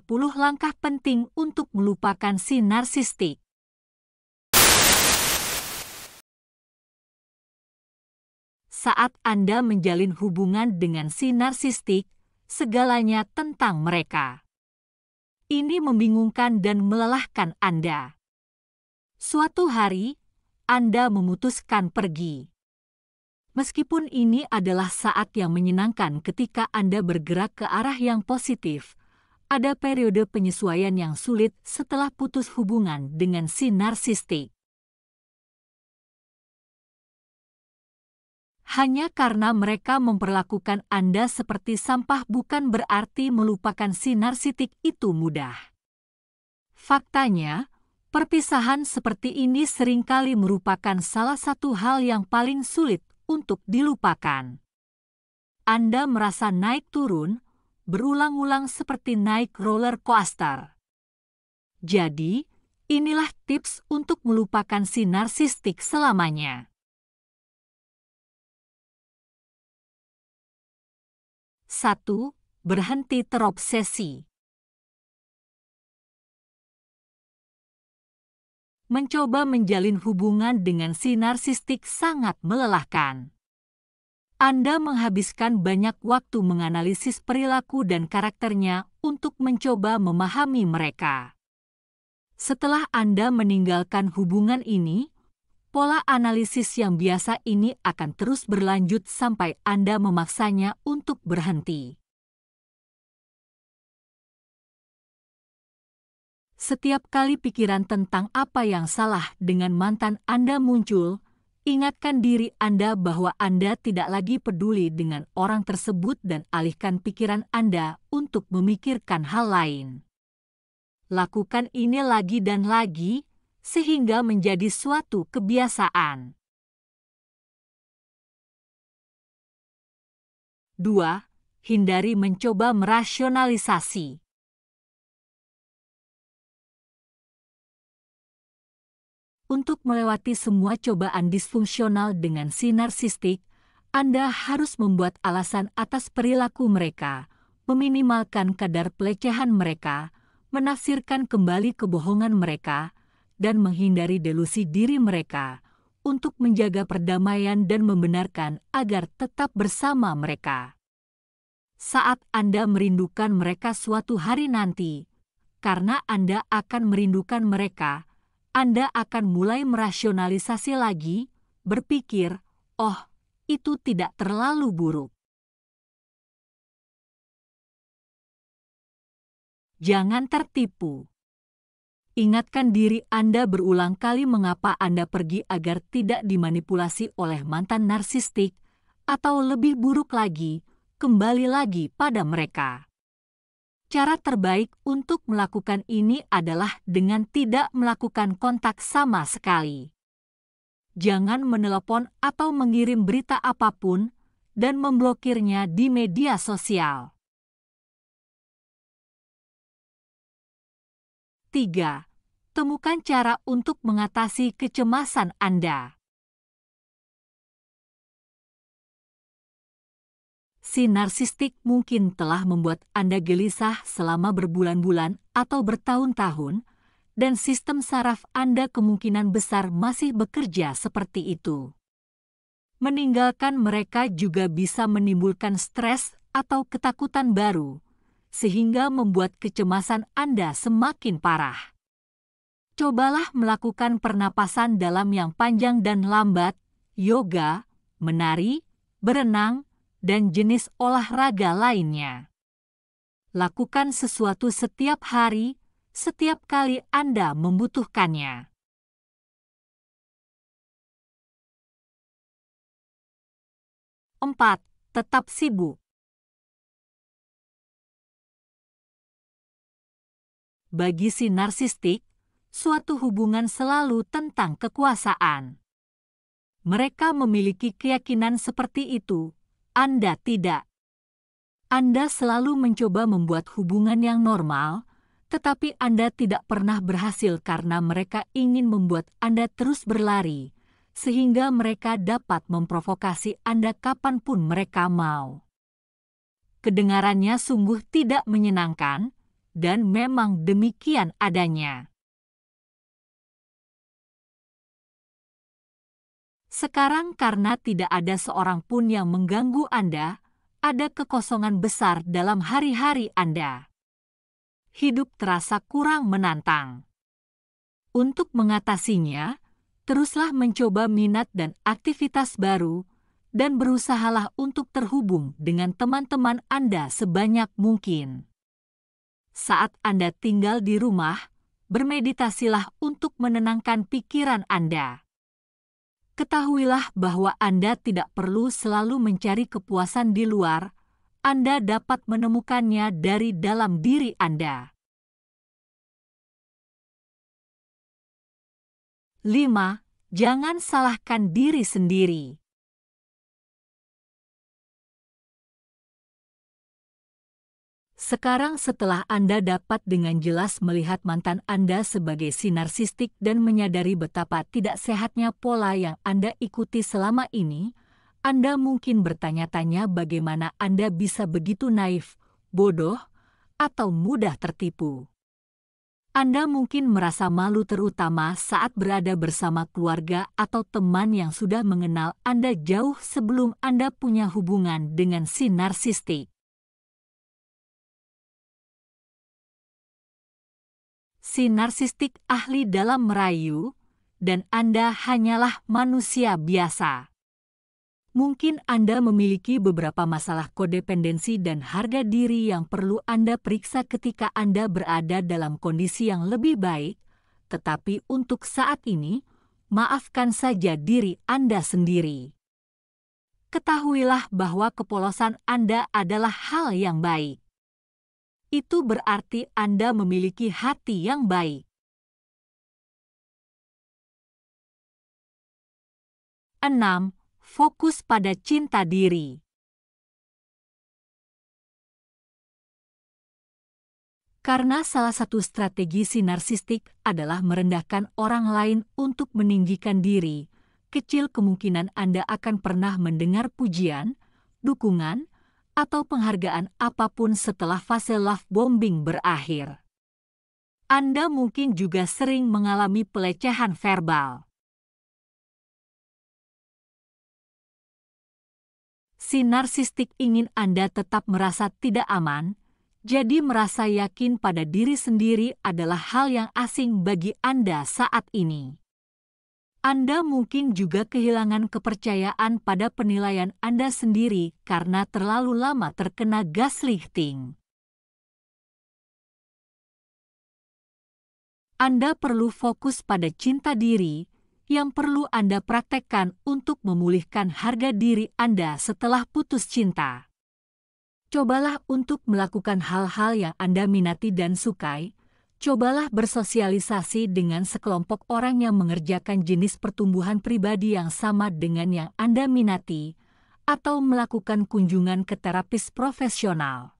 10 langkah penting untuk melupakan si narsistik. Saat Anda menjalin hubungan dengan si narsistik, segalanya tentang mereka. Ini membingungkan dan melelahkan Anda. Suatu hari, Anda memutuskan pergi. Meskipun ini adalah saat yang menyenangkan ketika Anda bergerak ke arah yang positif, ada periode penyesuaian yang sulit setelah putus hubungan dengan si narsistik. Hanya karena mereka memperlakukan Anda seperti sampah bukan berarti melupakan si sistik itu mudah. Faktanya, perpisahan seperti ini seringkali merupakan salah satu hal yang paling sulit untuk dilupakan. Anda merasa naik turun, berulang-ulang seperti naik roller coaster. Jadi, inilah tips untuk melupakan si narsistik selamanya. Satu, Berhenti terobsesi. mencoba menjalin hubungan dengan si narsistik sangat melelahkan. Anda menghabiskan banyak waktu menganalisis perilaku dan karakternya untuk mencoba memahami mereka. Setelah Anda meninggalkan hubungan ini, pola analisis yang biasa ini akan terus berlanjut sampai Anda memaksanya untuk berhenti. Setiap kali pikiran tentang apa yang salah dengan mantan Anda muncul, Ingatkan diri Anda bahwa Anda tidak lagi peduli dengan orang tersebut dan alihkan pikiran Anda untuk memikirkan hal lain. Lakukan ini lagi dan lagi, sehingga menjadi suatu kebiasaan. 2. Hindari mencoba merasionalisasi. Untuk melewati semua cobaan disfungsional dengan sinar sistik, Anda harus membuat alasan atas perilaku mereka, meminimalkan kadar pelecehan mereka, menafsirkan kembali kebohongan mereka, dan menghindari delusi diri mereka untuk menjaga perdamaian dan membenarkan agar tetap bersama mereka. Saat Anda merindukan mereka suatu hari nanti, karena Anda akan merindukan mereka, anda akan mulai merasionalisasi lagi, berpikir, "Oh, itu tidak terlalu buruk." Jangan tertipu. Ingatkan diri Anda berulang kali mengapa Anda pergi agar tidak dimanipulasi oleh mantan narsistik, atau lebih buruk lagi, kembali lagi pada mereka cara terbaik untuk melakukan ini adalah dengan tidak melakukan kontak sama sekali. Jangan menelepon atau mengirim berita apapun dan memblokirnya di media sosial. 3. Temukan cara untuk mengatasi kecemasan Anda. narsistik mungkin telah membuat Anda gelisah selama berbulan-bulan atau bertahun-tahun, dan sistem saraf Anda kemungkinan besar masih bekerja seperti itu. Meninggalkan mereka juga bisa menimbulkan stres atau ketakutan baru, sehingga membuat kecemasan Anda semakin parah. Cobalah melakukan pernapasan dalam yang panjang dan lambat, yoga, menari, berenang, dan jenis olahraga lainnya. Lakukan sesuatu setiap hari, setiap kali Anda membutuhkannya. Empat, tetap sibuk. Bagi si narsistik, suatu hubungan selalu tentang kekuasaan. Mereka memiliki keyakinan seperti itu, anda tidak. Anda selalu mencoba membuat hubungan yang normal, tetapi Anda tidak pernah berhasil karena mereka ingin membuat Anda terus berlari, sehingga mereka dapat memprovokasi Anda kapanpun mereka mau kedengarannya sungguh tidak menyenangkan, dan memang demikian adanya. Sekarang karena tidak ada seorang pun yang mengganggu Anda, ada kekosongan besar dalam hari-hari Anda. Hidup terasa kurang menantang. Untuk mengatasinya, teruslah mencoba minat dan aktivitas baru, dan berusahalah untuk terhubung dengan teman-teman Anda sebanyak mungkin. Saat Anda tinggal di rumah, bermeditasilah untuk menenangkan pikiran Anda ketahuilah bahwa Anda tidak perlu selalu mencari kepuasan di luar, Anda dapat menemukannya dari dalam diri Anda. 5. Jangan salahkan diri sendiri. Sekarang setelah Anda dapat dengan jelas melihat mantan Anda sebagai sinarsistik dan menyadari betapa tidak sehatnya pola yang Anda ikuti selama ini, Anda mungkin bertanya-tanya bagaimana Anda bisa begitu naif, bodoh, atau mudah tertipu. Anda mungkin merasa malu terutama saat berada bersama keluarga atau teman yang sudah mengenal Anda jauh sebelum Anda punya hubungan dengan sinarsistik. narsistik ahli dalam merayu, dan Anda hanyalah manusia biasa. Mungkin Anda memiliki beberapa masalah kodependensi dan harga diri yang perlu Anda periksa ketika Anda berada dalam kondisi yang lebih baik, tetapi untuk saat ini, maafkan saja diri Anda sendiri. Ketahuilah bahwa kepolosan Anda adalah hal yang baik itu berarti Anda memiliki hati yang baik. Enam, Fokus pada cinta diri. Karena salah satu strategi sinarsistik adalah merendahkan orang lain untuk meninggikan diri, kecil kemungkinan Anda akan pernah mendengar pujian, dukungan, atau penghargaan apapun setelah fase love bombing berakhir. Anda mungkin juga sering mengalami pelecehan verbal. si narsistik ingin Anda tetap merasa tidak aman, jadi merasa yakin pada diri sendiri adalah hal yang asing bagi Anda saat ini. Anda mungkin juga kehilangan kepercayaan pada penilaian Anda sendiri karena terlalu lama terkena gaslighting. Anda perlu fokus pada cinta diri yang perlu Anda praktekkan untuk memulihkan harga diri Anda setelah putus cinta. Cobalah untuk melakukan hal-hal yang Anda minati dan sukai, Cobalah bersosialisasi dengan sekelompok orang yang mengerjakan jenis pertumbuhan pribadi yang sama dengan yang Anda minati, atau melakukan kunjungan ke terapis profesional.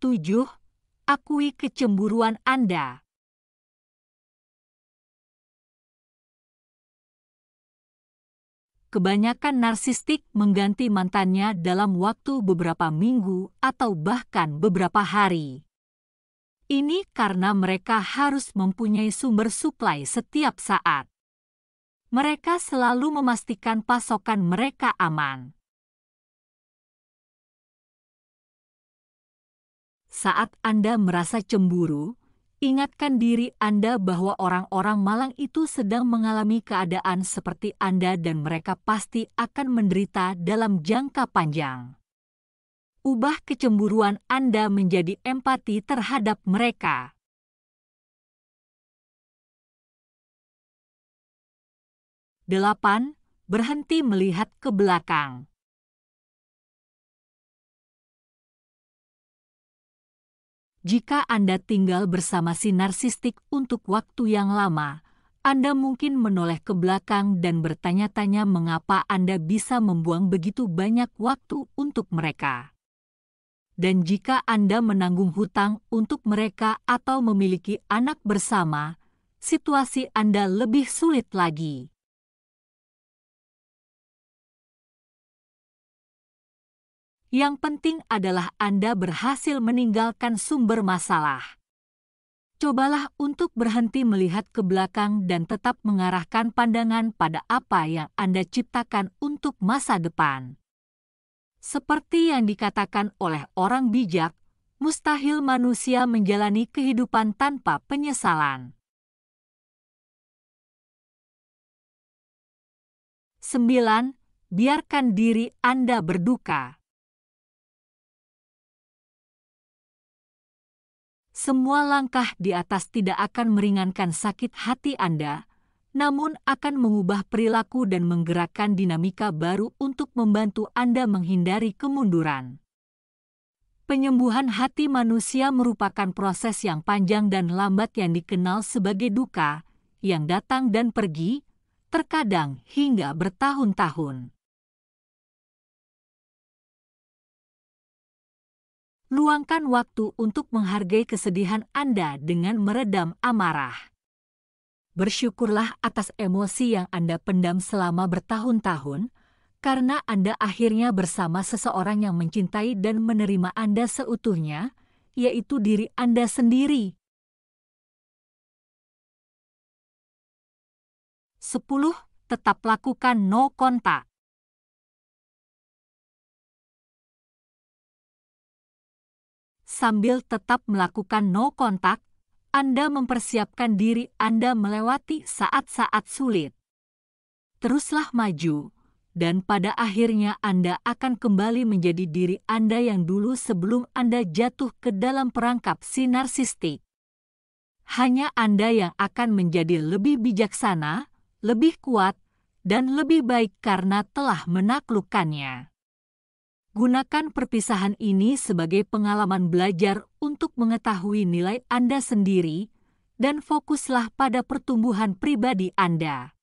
7. Akui kecemburuan Anda. kebanyakan narsistik mengganti mantannya dalam waktu beberapa minggu atau bahkan beberapa hari. Ini karena mereka harus mempunyai sumber suplai setiap saat. Mereka selalu memastikan pasokan mereka aman. Saat Anda merasa cemburu, Ingatkan diri Anda bahwa orang-orang malang itu sedang mengalami keadaan seperti Anda dan mereka pasti akan menderita dalam jangka panjang. Ubah kecemburuan Anda menjadi empati terhadap mereka. Delapan, berhenti melihat ke belakang. Jika Anda tinggal bersama si narsistik untuk waktu yang lama, Anda mungkin menoleh ke belakang dan bertanya-tanya mengapa Anda bisa membuang begitu banyak waktu untuk mereka. Dan jika Anda menanggung hutang untuk mereka atau memiliki anak bersama, situasi Anda lebih sulit lagi. Yang penting adalah Anda berhasil meninggalkan sumber masalah. Cobalah untuk berhenti melihat ke belakang dan tetap mengarahkan pandangan pada apa yang Anda ciptakan untuk masa depan. Seperti yang dikatakan oleh orang bijak, mustahil manusia menjalani kehidupan tanpa penyesalan. 9. Biarkan diri Anda berduka. Semua langkah di atas tidak akan meringankan sakit hati Anda, namun akan mengubah perilaku dan menggerakkan dinamika baru untuk membantu Anda menghindari kemunduran. Penyembuhan hati manusia merupakan proses yang panjang dan lambat yang dikenal sebagai duka, yang datang dan pergi, terkadang hingga bertahun-tahun. luangkan waktu untuk menghargai kesedihan Anda dengan meredam amarah. Bersyukurlah atas emosi yang Anda pendam selama bertahun-tahun, karena Anda akhirnya bersama seseorang yang mencintai dan menerima Anda seutuhnya, yaitu diri Anda sendiri. 10. Tetap lakukan no kontak. sambil tetap melakukan no kontak, Anda mempersiapkan diri Anda melewati saat-saat sulit. Teruslah maju, dan pada akhirnya Anda akan kembali menjadi diri Anda yang dulu sebelum Anda jatuh ke dalam perangkap sinarsistik. Hanya Anda yang akan menjadi lebih bijaksana, lebih kuat, dan lebih baik karena telah menaklukkannya. Gunakan perpisahan ini sebagai pengalaman belajar untuk mengetahui nilai Anda sendiri dan fokuslah pada pertumbuhan pribadi Anda.